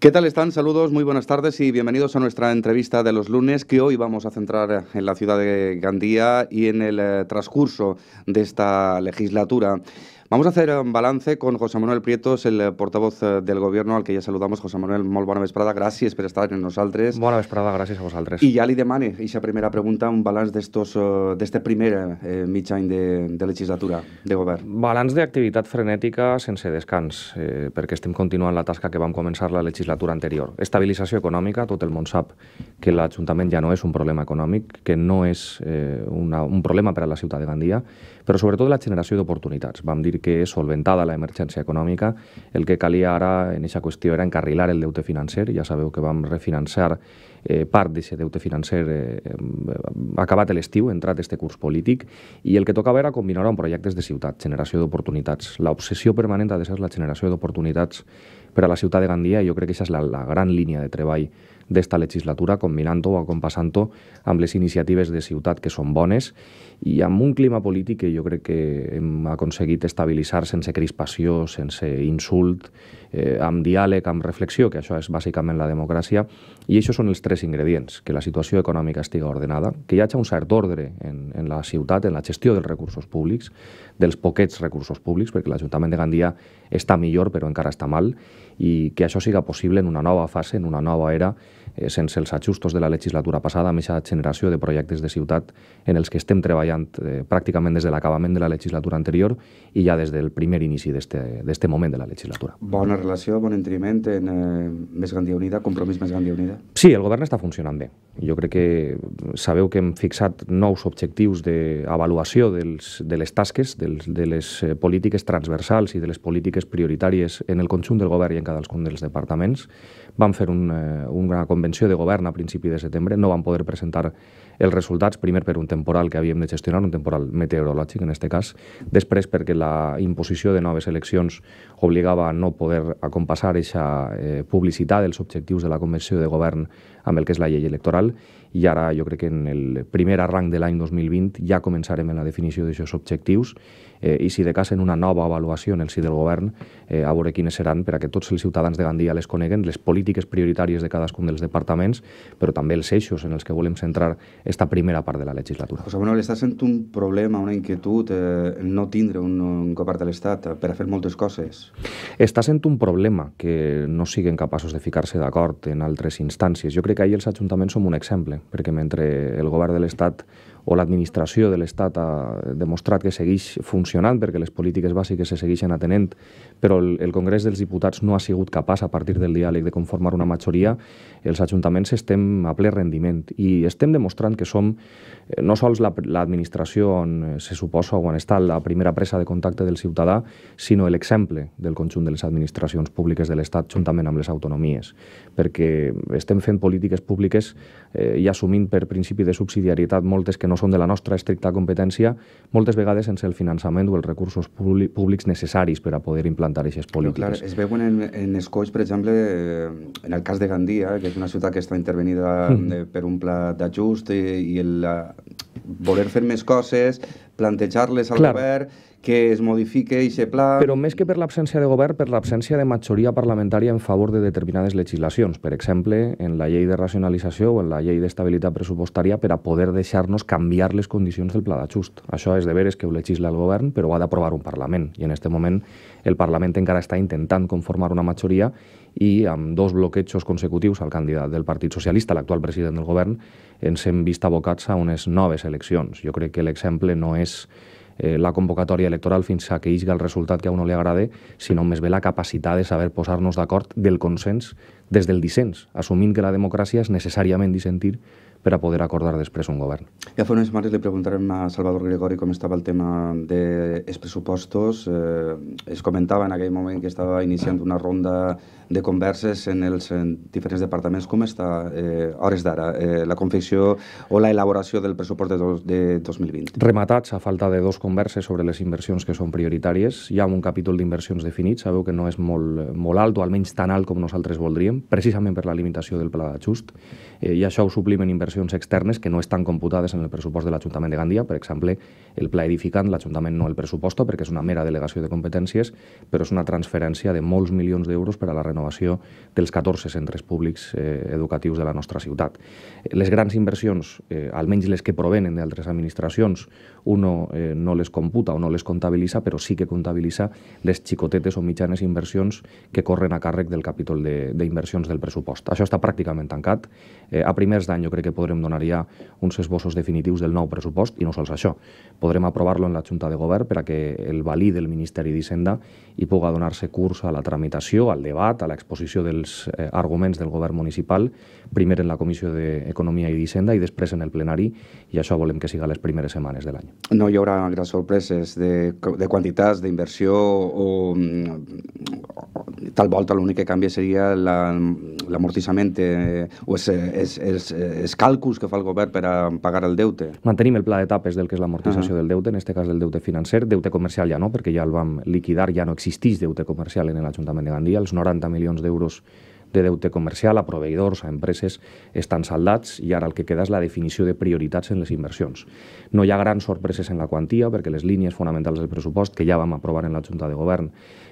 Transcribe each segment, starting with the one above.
¿Qué tal están? Saludos, muy buenas tardes y bienvenidos a nuestra entrevista de los lunes que hoy vamos a centrar en la ciudad de Gandía y en el eh, transcurso de esta legislatura. Vamos a hacer un eh, balance con José Manuel Prietos, el eh, portavoz eh, del Gobierno, al que ya saludamos. José Manuel, molt bona vesprada, gràcies per estar en nosaltres. Bona vesprada, gràcies a vosaltres. I ja li demane, eixa primera pregunta, un balanç d'este primer eh, mig any de, de legislatura de govern. Balanç d'activitat frenètica sense descans, eh, perquè estem continuant la tasca que vam començar la legislatura anterior. Estabilització econòmica, tot el món sap que l'Ajuntament ja no és un problema econòmic, que no és eh, una, un problema per a la ciutat de Gandia, però sobretot la generació d'oportunitats. Vam dir que, solventada la emergència econòmica, el que calia ara en aquesta qüestió era encarrilar el deute financer. Ja sabeu que vam refinançar eh, part d'aquest deute financer eh, acabat l'estiu, entrat este curs polític, i el que tocava era combinar amb projectes de ciutat, generació d'oportunitats. L'obsessió permanent ha de ser la generació d'oportunitats per a la ciutat de Gandia i jo crec que aquesta és la, la gran línia de treball d'esta legislatura, combinant-ho o acompassant ho amb les iniciatives de ciutat que són bones i amb un clima polític que jo crec que hem aconseguit estabilitzar sense crispació, sense insult, eh, amb diàleg, amb reflexió, que això és bàsicament la democràcia, i això són els tres ingredients, que la situació econòmica estiga ordenada, que hi hagi un cert ordre en, en la ciutat, en la gestió dels recursos públics, dels poquets recursos públics, perquè l'Ajuntament de Gandia està millor però encara està mal, i que això siga possible en una nova fase, en una nova era, eh, sense els ajustos de la legislatura passada, amb aquesta generació de projectes de ciutat en els que estem treballant eh, pràcticament des de l'acabament de la legislatura anterior i ja des del primer inici d'aquest moment de la legislatura. Bona relació, bon entriment en eh, Més Gandia Unida, compromís Més Gandia Unida? Sí, el govern està funcionant bé. Jo crec que sabeu que hem fixat nous objectius d'avaluació de les tasques, dels, de les eh, polítiques transversals i de les polítiques prioritàries en el conjunt del govern i en cadascun dels departaments. Vam fer un, eh, una convenció intervenció de govern a principi de setembre, no van poder presentar els resultats, primer per un temporal que havíem de gestionar, un temporal meteorològic en aquest cas, després perquè la imposició de noves eleccions obligava a no poder acompassar aquesta eh, publicitat dels objectius de la Convenció de Govern amb el que és la llei electoral i ara jo crec que en el primer arranc de l'any 2020 ja començarem en la definició d'aquests objectius eh, i si de cas en una nova avaluació en el si del govern eh, a veure quines seran perquè tots els ciutadans de Gandia les coneguen, les polítiques prioritàries de cadascun dels departaments, però també els eixos en els que volem centrar esta primera part de la legislatura. José Manuel, està sent un problema, una inquietud, eh, no tindre un, un govern de l'Estat eh, per a fer moltes coses? Està sent un problema que no siguen capaços de ficar-se d'acord en altres instàncies. Jo crec crec que ahir els ajuntaments som un exemple, perquè mentre el govern de l'Estat o l'administració de l'Estat ha demostrat que segueix funcionant perquè les polítiques bàsiques se segueixen atenent, però el, el Congrés dels Diputats no ha sigut capaç, a partir del diàleg, de conformar una majoria, els ajuntaments estem a ple rendiment i estem demostrant que som eh, no sols l'administració la, on se suposa o on està la primera presa de contacte del ciutadà, sinó l'exemple del conjunt de les administracions públiques de l'Estat juntament amb les autonomies, perquè estem fent polítiques públiques eh, i assumint per principi de subsidiarietat moltes que no són de la nostra estricta competència, moltes vegades sense el finançament o els recursos públics necessaris per a poder implantar aquestes polítiques. Però, clar, es veuen en, en escolls, per exemple, eh, en el cas de Gandia, que és una ciutat que està intervenida mm. per un pla d'ajust i, i el, voler fer més coses, plantejar-les al Clar. govern que es modifique i se pla... Però més que per l'absència de govern, per l'absència de majoria parlamentària en favor de determinades legislacions, per exemple, en la llei de racionalització o en la llei d'estabilitat pressupostària per a poder deixar-nos canviar les condicions del pla d'ajust. Això és de veres que ho legisla el govern, però ho ha d'aprovar un Parlament, i en aquest moment el Parlament encara està intentant conformar una majoria i amb dos bloquejos consecutius al candidat del Partit Socialista, l'actual president del govern, ens hem vist abocats a unes noves eleccions. Jo crec que l'exemple no és eh, la convocatòria electoral fins a que isga el resultat que a un no li agrada, sinó més bé la capacitat de saber posar-nos d'acord del consens des del dissens, assumint que la democràcia és necessàriament dissentir per a poder acordar després un govern. Ja fa unes mares li preguntarem a Salvador Gregori com estava el tema dels de pressupostos. Eh, es comentava en aquell moment que estava iniciant una ronda de converses en els en diferents departaments. Com està, eh, hores d'ara, eh, la confecció o la elaboració del pressupost de, dos, de 2020? Rematats, a falta de dos converses sobre les inversions que són prioritàries, hi ha un capítol d'inversions definit, sabeu que no és molt, molt alt o almenys tan alt com nosaltres voldríem, precisament per la limitació del pla d'ajust eh, i això ho suplimen inversions externes que no estan computades en el pressupost de l'Ajuntament de Gandia, per exemple, el pla edificant, l'Ajuntament no el pressupost, perquè és una mera delegació de competències, però és una transferència de molts milions d'euros per a la renovació dels 14 centres públics eh, educatius de la nostra ciutat. Eh, les grans inversions, eh, almenys les que provenen d'altres administracions, uno eh, no les computa o no les comptabilitza, però sí que comptabilitza les xicotetes o mitjanes inversions que corren a càrrec del capítol d'inversió inversions del pressupost. Això està pràcticament tancat. Eh, a primers d'any jo crec que podrem donar ja uns esbossos definitius del nou pressupost i no sols això. Podrem aprovar-lo en la Junta de Govern per a que el valí del Ministeri d'Hisenda i puga donar-se curs a la tramitació, al debat, a l'exposició dels eh, arguments del govern municipal, primer en la Comissió d'Economia i d'Hisenda i després en el plenari, i això volem que siga les primeres setmanes de l'any. No hi haurà grans sorpreses de, de quantitats, d'inversió o, mm, o tal volta l'únic que canvia seria la Eh, l'amortissament eh, o els, els, els, els càlculs que fa el govern per a pagar el deute. Mantenim el pla d'etapes del que és l'amortització uh ah. -huh. del deute, en aquest cas del deute financer, deute comercial ja no, perquè ja el vam liquidar, ja no existeix deute comercial en l'Ajuntament de Gandia, els 90 milions d'euros de deute comercial a proveïdors, a empreses, estan saldats i ara el que queda és la definició de prioritats en les inversions. No hi ha grans sorpreses en la quantia perquè les línies fonamentals del pressupost que ja vam aprovar en la Junta de Govern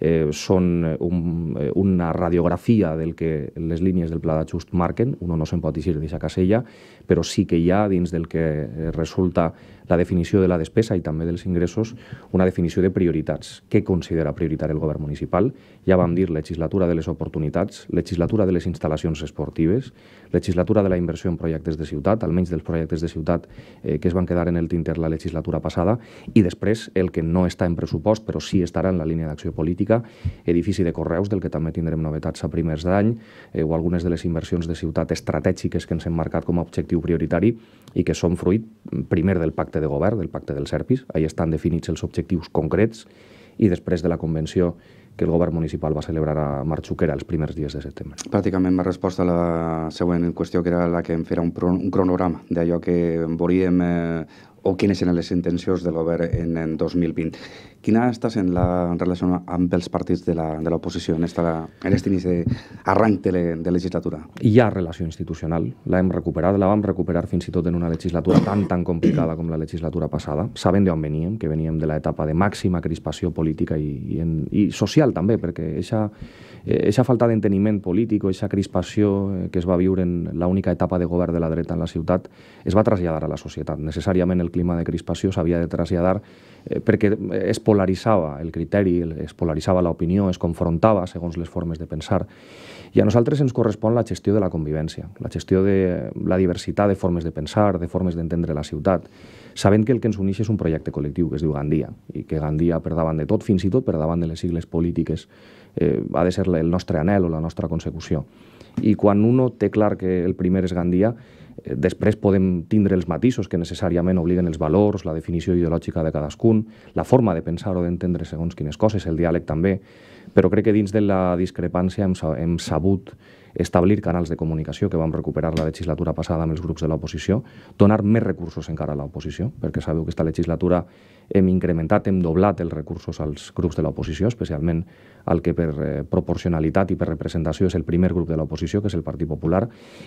eh, són eh, un, eh, una radiografia del que les línies del pla d'ajust marquen, uno no se'n pot dir d'aquesta casella, però sí que hi ha dins del que eh, resulta la definició de la despesa i també dels ingressos, una definició de prioritats. Què considera prioritat el govern municipal? Ja vam dir legislatura de les oportunitats, legislatura de les instal·lacions esportives, legislatura de la inversió en projectes de ciutat, almenys dels projectes de ciutat eh, que es van quedar en el tinter la legislatura passada, i després el que no està en pressupost però sí estarà en la línia d'acció política, edifici de Correus, del que també tindrem novetats a primers d'any, eh, o algunes de les inversions de ciutat estratègiques que ens hem marcat com a objectiu prioritari i que són fruit primer del pacte de govern, del pacte dels SERPIS. Ahí estan definits els objectius concrets i després de la convenció que el govern municipal va celebrar a Marxuquera els primers dies de setembre. Pràcticament va resposta a la següent qüestió, que era la que em feia un, un cronograma d'allò que volíem eh, o quines eren les intencions de l'Ober en, en 2020. Quina està sent la relació amb els partits de l'oposició en, esta, en este inici arranc de, de legislatura? Hi ha relació institucional, l'hem recuperat, la vam recuperar fins i tot en una legislatura tan tan complicada com la legislatura passada, sabent d'on veníem, que veníem de l'etapa de màxima crispació política i, i, en, i social també, perquè eixa, eixa falta d'enteniment polític o eixa crispació eh, que es va viure en l'única etapa de govern de la dreta en la ciutat es va traslladar a la societat. Necessàriament el clima de crispació s'havia de traslladar eh, perquè eh, es polaritzava el criteri, es polaritzava l'opinió, es confrontava segons les formes de pensar. I a nosaltres ens correspon la gestió de la convivència, la gestió de la diversitat de formes de pensar, de formes d'entendre la ciutat, sabent que el que ens uneix és un projecte col·lectiu que es diu Gandia, i que Gandia per davant de tot, fins i tot per davant de les sigles polítiques, eh, ha de ser el nostre anel o la nostra consecució i quan uno té clar que el primer és Gandia, eh, després podem tindre els matisos que necessàriament obliguen els valors, la definició ideològica de cadascun, la forma de pensar o d'entendre segons quines coses, el diàleg també, però crec que dins de la discrepància hem sabut establir canals de comunicació, que vam recuperar la legislatura passada amb els grups de l'oposició, donar més recursos encara a l'oposició, perquè sabeu que aquesta legislatura hem incrementat, hem doblat els recursos als grups de l'oposició, especialment al que per eh, proporcionalitat i per representació és el primer grup de l'oposició, que és el Partit Popular,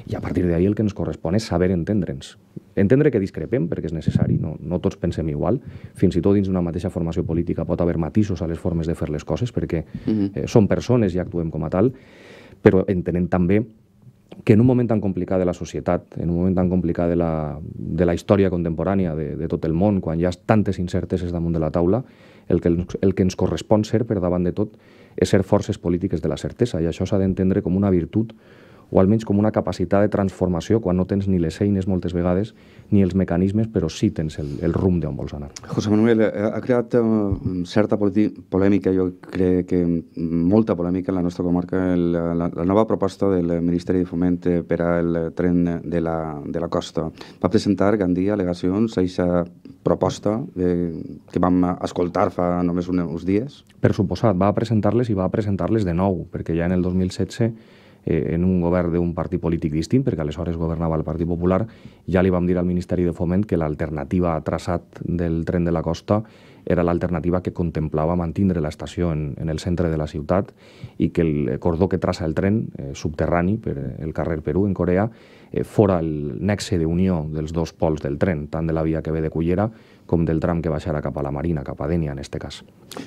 i a partir d'ahir el que ens correspon és saber entendre'ns. Entendre que discrepem, perquè és necessari, no, no tots pensem igual, fins i tot dins d'una mateixa formació política pot haver matisos a les formes de fer les coses, perquè eh, són persones i actuem com a tal, però entenem també que en un moment tan complicat de la societat, en un moment tan complicat de la, de la història contemporània de, de tot el món, quan hi ha tantes incerteses damunt de la taula, el que, el que ens correspon ser per davant de tot és ser forces polítiques de la certesa i això s'ha d'entendre com una virtut o almenys com una capacitat de transformació quan no tens ni les eines moltes vegades ni els mecanismes, però sí tens el, el rumb d'on vols anar. José Manuel, eh, ha creat uh, certa polèmica, jo crec que molta polèmica en la nostra comarca, el, la, la nova proposta del Ministeri de Foment per al tren de la, de la costa. Va presentar Gandia al·legacions a aquesta proposta de, eh, que vam escoltar fa només uns dies? Per suposat, va presentar-les i va presentar-les de nou, perquè ja en el 2016 eh, en un govern d'un partit polític distint, perquè aleshores governava el Partit Popular, ja li vam dir al Ministeri de Foment que l'alternativa traçat del tren de la costa era l'alternativa que contemplava mantindre l'estació en, en el centre de la ciutat i que el cordó que traça el tren eh, subterrani per el carrer Perú en Corea eh, fora el nexe d'unió dels dos pols del tren, tant de la via que ve de Cullera com del tram que baixarà cap a la Marina, cap a Dènia en este cas.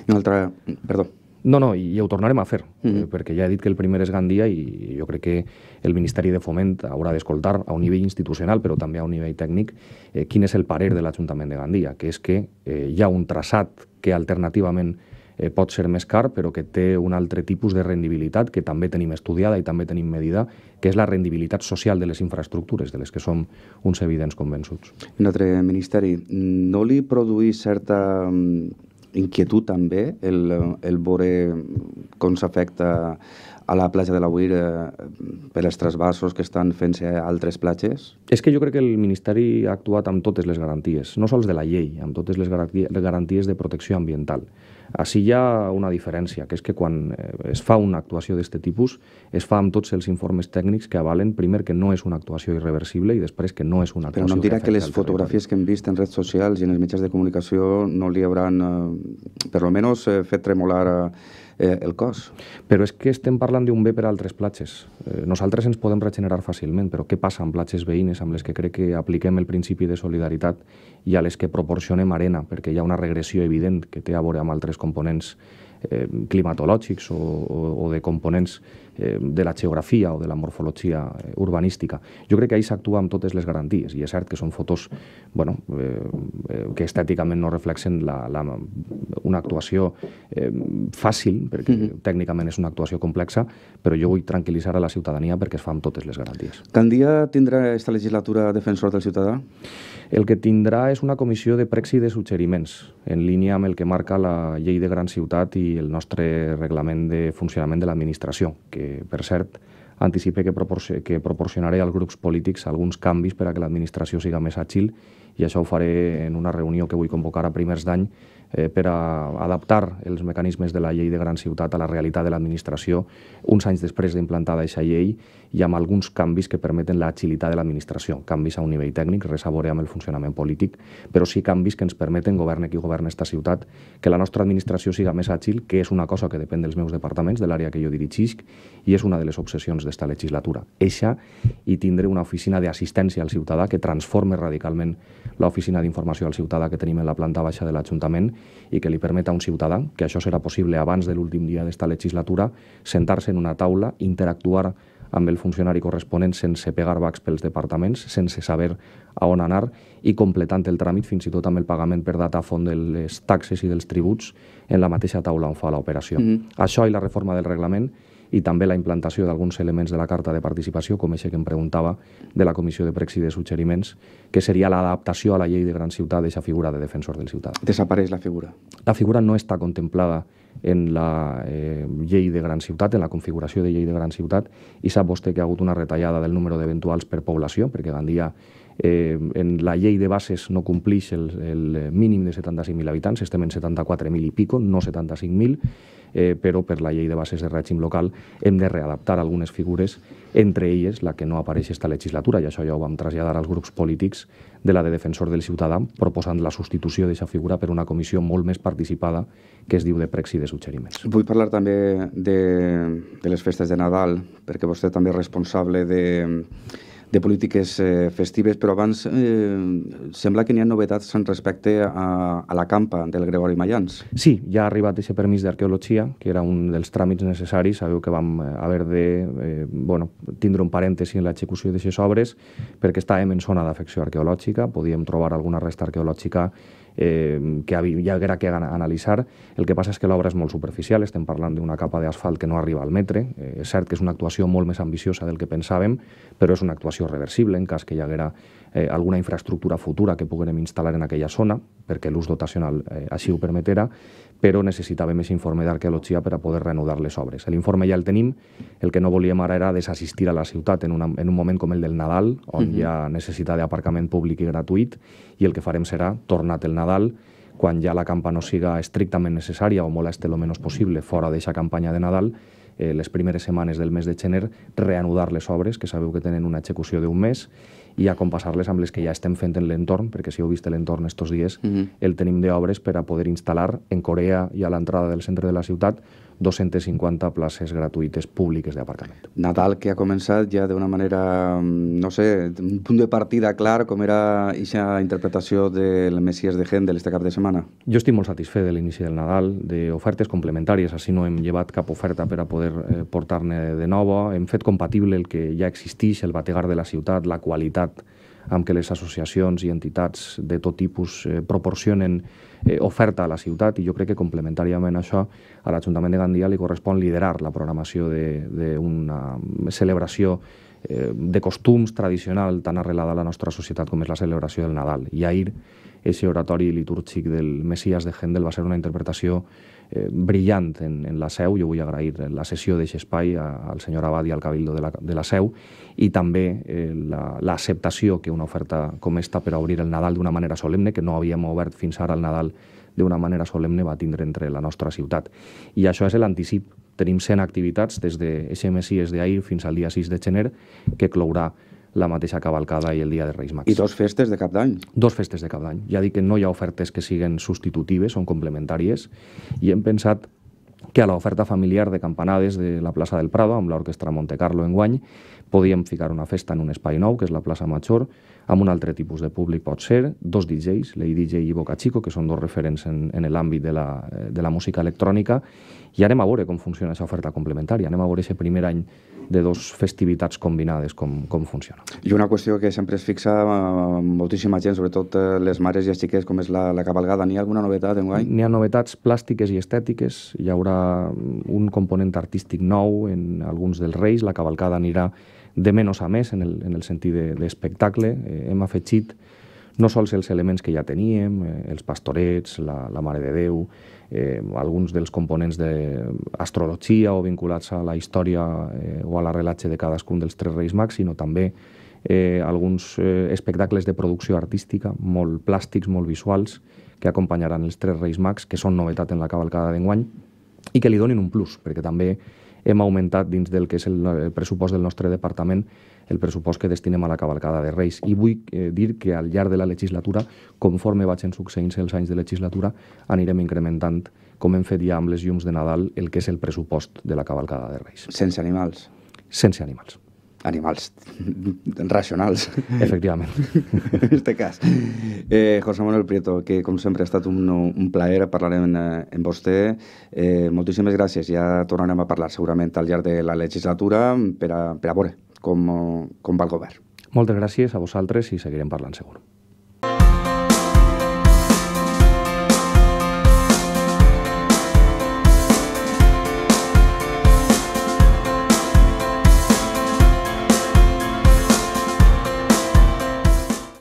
Una altra... Perdó, no, no, i, ho tornarem a fer, eh, mm -hmm. eh, perquè ja he dit que el primer és Gandia i jo crec que el Ministeri de Foment haurà d'escoltar a un nivell institucional, però també a un nivell tècnic, eh, quin és el parer de l'Ajuntament de Gandia, que és que eh, hi ha un traçat que alternativament eh, pot ser més car, però que té un altre tipus de rendibilitat que també tenim estudiada i també tenim medida, que és la rendibilitat social de les infraestructures, de les que som uns evidents convençuts. Un altre ministeri, no li produís certa mm, inquietud també el, el veure com s'afecta a la platja de la eh, per els trasbassos que estan fent-se a altres platges? És que jo crec que el Ministeri ha actuat amb totes les garanties, no sols de la llei, amb totes les garanties de protecció ambiental. Així hi ha una diferència, que és que quan eh, es fa una actuació d'aquest tipus, es fa amb tots els informes tècnics que avalen, primer, que no és una actuació irreversible i després que no és una actuació... Però no em dirà que, que les fotografies que hem vist en redes socials i en els mitjans de comunicació no li hauran, eh, per almenys, eh, fet tremolar... Eh, eh, el cos. Però és que estem parlant d'un bé per a altres platges. Eh, nosaltres ens podem regenerar fàcilment, però què passa amb platges veïnes amb les que crec que apliquem el principi de solidaritat i a les que proporcionem arena, perquè hi ha una regressió evident que té a veure amb altres components eh, climatològics o, o, o de components Eh, de la geografia o de la morfologia eh, urbanística. Jo crec que ahir s'actua amb totes les garanties i és cert que són fotos bueno, eh, eh que estèticament no reflexen la, la, una actuació eh, fàcil, perquè mm -hmm. tècnicament és una actuació complexa, però jo vull tranquil·litzar a la ciutadania perquè es fa amb totes les garanties. dia tindrà aquesta legislatura defensor del ciutadà? El que tindrà és una comissió de prex i de suggeriments, en línia amb el que marca la llei de gran ciutat i el nostre reglament de funcionament de l'administració, que per cert, anticipe que, propor que proporcionaré als grups polítics alguns canvis per a que l'administració siga més àgil i això ho faré en una reunió que vull convocar a primers d'any eh, per a adaptar els mecanismes de la llei de gran ciutat a la realitat de l'administració uns anys després d'implantada aquesta llei i amb alguns canvis que permeten l'agilitat de l'administració, canvis a un nivell tècnic, res a veure amb el funcionament polític, però sí canvis que ens permeten, govern qui governa aquesta ciutat, que la nostra administració siga més àgil, que és una cosa que depèn dels meus departaments, de l'àrea que jo dirigisc, i és una de les obsessions d'esta legislatura. Eixa i tindré una oficina d'assistència al ciutadà que transforme radicalment l'oficina d'informació al ciutadà que tenim en la planta baixa de l'Ajuntament i que li permeta a un ciutadà, que això serà possible abans de l'últim dia d'esta legislatura, sentar-se en una taula, interactuar amb el funcionari corresponent sense pegar bacs pels departaments, sense saber a on anar i completant el tràmit fins i tot amb el pagament per data font de les taxes i dels tributs en la mateixa taula on fa l'operació. Mm -hmm. Això i la reforma del reglament i també la implantació d'alguns elements de la carta de participació, com això que em preguntava de la Comissió de Prexi de Suggeriments, que seria l'adaptació a la llei de gran ciutat d'aquesta figura de defensor del ciutadà. Desapareix la figura? La figura no està contemplada en la eh, llei de gran ciutat, en la configuració de llei de gran ciutat, i sap vostè que ha hagut una retallada del número d'eventuals per població, perquè Gandia eh, en la llei de bases no complix el, el mínim de 75.000 habitants, estem en 74.000 i pico, no 75.000, eh, però per la llei de bases de règim local hem de readaptar algunes figures, entre elles la que no apareix esta legislatura, i això ja ho vam traslladar als grups polítics de la de defensor del ciutadà, proposant la substitució d'aquesta figura per una comissió molt més participada que es diu de prexi de suggeriments. Vull parlar també de, de les festes de Nadal, perquè vostè també és responsable de, de polítiques eh, festives, però abans eh, sembla que n'hi ha novetats en respecte a, a la campa del Gregori Mayans. Sí, ja ha arribat aquest permís d'arqueologia, que era un dels tràmits necessaris. Sabeu que vam eh, haver de eh, bueno, tindre un parèntesi en l'execució d'aquestes obres perquè estàvem en zona d'afecció arqueològica, podíem trobar alguna resta arqueològica eh, que hi haguera que analitzar. El que passa és que l'obra és molt superficial, estem parlant d'una capa d'asfalt que no arriba al metre. Eh, és cert que és una actuació molt més ambiciosa del que pensàvem, però és una actuació reversible en cas que hi haguera eh, alguna infraestructura futura que puguem instal·lar en aquella zona, perquè l'ús dotacional eh, així ho permetera, però necessitava més informe d'arqueologia per a poder reanudar les obres. L'informe ja el tenim, el que no volíem ara era desassistir a la ciutat en, una, en un moment com el del Nadal, on uh -huh. hi ha necessitat d'aparcament públic i gratuït, i el que farem serà, tornat el Nadal, quan ja la campa no siga estrictament necessària o moleste lo menys possible fora d'aquesta campanya de Nadal, eh, les primeres setmanes del mes de gener reanudar les obres, que sabeu que tenen una execució d'un mes, i a compassar-les amb les que ja estem fent en l'entorn, perquè si heu vist l'entorn estos dies, uh mhm. -huh. el tenim d'obres per a poder instal·lar en Corea i a l'entrada del centre de la ciutat 250 places gratuïtes públiques d'aparcament. Nadal, que ha començat ja d'una manera, mm, no sé, un punt de partida clar, com era aquesta interpretació del Messias de Händel este cap de setmana? Jo estic molt satisfet de l'inici del Nadal, d'ofertes complementàries, així no hem llevat cap oferta per a poder eh, portar-ne de nova, hem fet compatible el que ja existeix, el bategar de la ciutat, la qualitat voluntat amb què les associacions i entitats de tot tipus eh, proporcionen eh, oferta a la ciutat i jo crec que complementàriament a això a l'Ajuntament de Gandia li correspon liderar la programació d'una celebració eh, de costums tradicional tan arrelada a la nostra societat com és la celebració del Nadal. I ahir, aquest oratori litúrgic del Messias de Händel va ser una interpretació Eh, brillant en, en la seu. Jo vull agrair la sessió d'aquest espai al senyor Abad i al Cabildo de la, de la seu i també eh, l'acceptació la, que una oferta com esta per obrir el Nadal d'una manera solemne, que no havíem obert fins ara el Nadal d'una manera solemne va tindre entre la nostra ciutat. I això és l'anticip. Tenim 100 activitats des de SMSI des d'ahir fins al dia 6 de gener que clourà la mateixa cavalcada i el Dia de Reis Mags. I dos festes de cap d'any. Dos festes de cap d'any. Ja dic que no hi ha ofertes que siguin substitutives, són complementàries, i hem pensat que a l'oferta familiar de campanades de la plaça del Prado, amb l'Orquestra Monte Carlo enguany, Podíem ficar una festa en un espai nou, que és la plaça Major, amb un altre tipus de públic pot ser, dos DJs, Lady DJ i Boca Chico, que són dos referents en, en l'àmbit de, la, de la música electrònica, i anem a veure com funciona aquesta oferta complementària, anem a veure aquest primer any de dos festivitats combinades, com, com funciona. I una qüestió que sempre es fixa eh, moltíssima gent, sobretot eh, les mares i els xiquets, com és la, la cabalgada. N'hi ha alguna novetat guany? N'hi ha novetats plàstiques i estètiques. Hi haurà mm, un component artístic nou en alguns dels reis. La cabalgada anirà de menys a més en el, en el sentit d'espectacle. De, eh, hem afegit no sols els elements que ja teníem, eh, els pastorets, la, la Mare de Déu, eh, alguns dels components d'astrologia o vinculats a la història eh, o a la relatge de cadascun dels tres Reis Mags, sinó també eh, alguns eh, espectacles de producció artística molt plàstics, molt visuals, que acompanyaran els tres Reis Mags, que són novetat en la cavalcada d'enguany, i que li donin un plus, perquè també hem augmentat dins del que és el, el pressupost del nostre departament el pressupost que destinem a la cavalcada de Reis. I vull eh, dir que al llarg de la legislatura, conforme vagin succeint els anys de legislatura, anirem incrementant, com hem fet ja amb les llums de Nadal, el que és el pressupost de la cavalcada de Reis. Sense animals? Sense animals animals racionals. Efectivament. en aquest cas. Eh, José Manuel Prieto, que com sempre ha estat un, un plaer parlar en, eh, en vostè. Eh, moltíssimes gràcies. Ja tornarem a parlar segurament al llarg de la legislatura per a, per a veure com, com va el govern. Moltes gràcies a vosaltres i seguirem parlant segur.